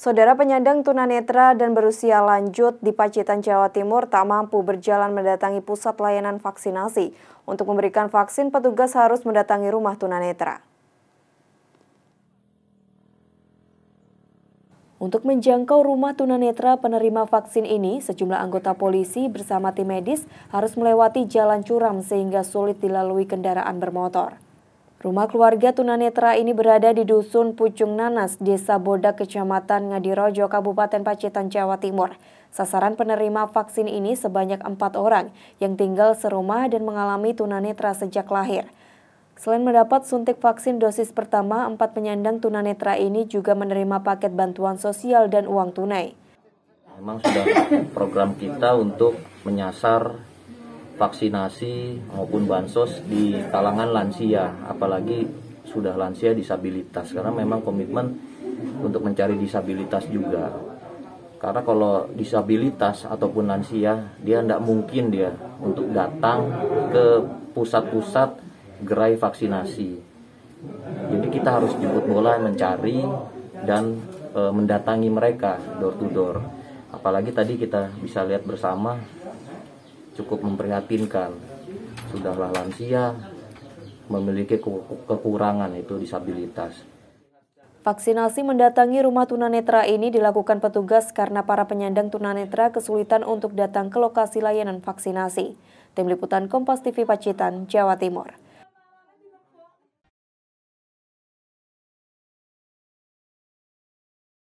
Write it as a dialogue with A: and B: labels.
A: Saudara penyandang tunanetra dan berusia lanjut di Pacitan, Jawa Timur tak mampu berjalan mendatangi pusat layanan vaksinasi. Untuk memberikan vaksin, petugas harus mendatangi rumah tunanetra. Untuk menjangkau rumah tunanetra penerima vaksin ini, sejumlah anggota polisi bersama tim medis harus melewati jalan curam sehingga sulit dilalui kendaraan bermotor. Rumah keluarga tunanetra ini berada di Dusun Pucung Nanas, Desa Bodak, Kecamatan Ngadirojo, Kabupaten Pacitan, Jawa Timur. Sasaran penerima vaksin ini sebanyak empat orang yang tinggal serumah dan mengalami tunanetra sejak lahir. Selain mendapat suntik vaksin dosis pertama, empat penyandang tunanetra ini juga menerima paket bantuan sosial dan uang tunai.
B: Memang sudah program kita untuk menyasar vaksinasi maupun bansos di kalangan lansia, apalagi sudah lansia disabilitas karena memang komitmen untuk mencari disabilitas juga. Karena kalau disabilitas ataupun lansia, dia tidak mungkin dia untuk datang ke pusat-pusat gerai vaksinasi. Jadi kita harus jemput bola mencari dan e, mendatangi mereka door to door. Apalagi tadi kita bisa lihat bersama cukup memprihatinkan. Sudahlah lansia memiliki kekurangan itu disabilitas.
A: Vaksinasi mendatangi rumah tunanetra ini dilakukan petugas karena para penyandang tunanetra kesulitan untuk datang ke lokasi layanan vaksinasi. Tim Liputan Kompas TV Pacitan, Jawa Timur.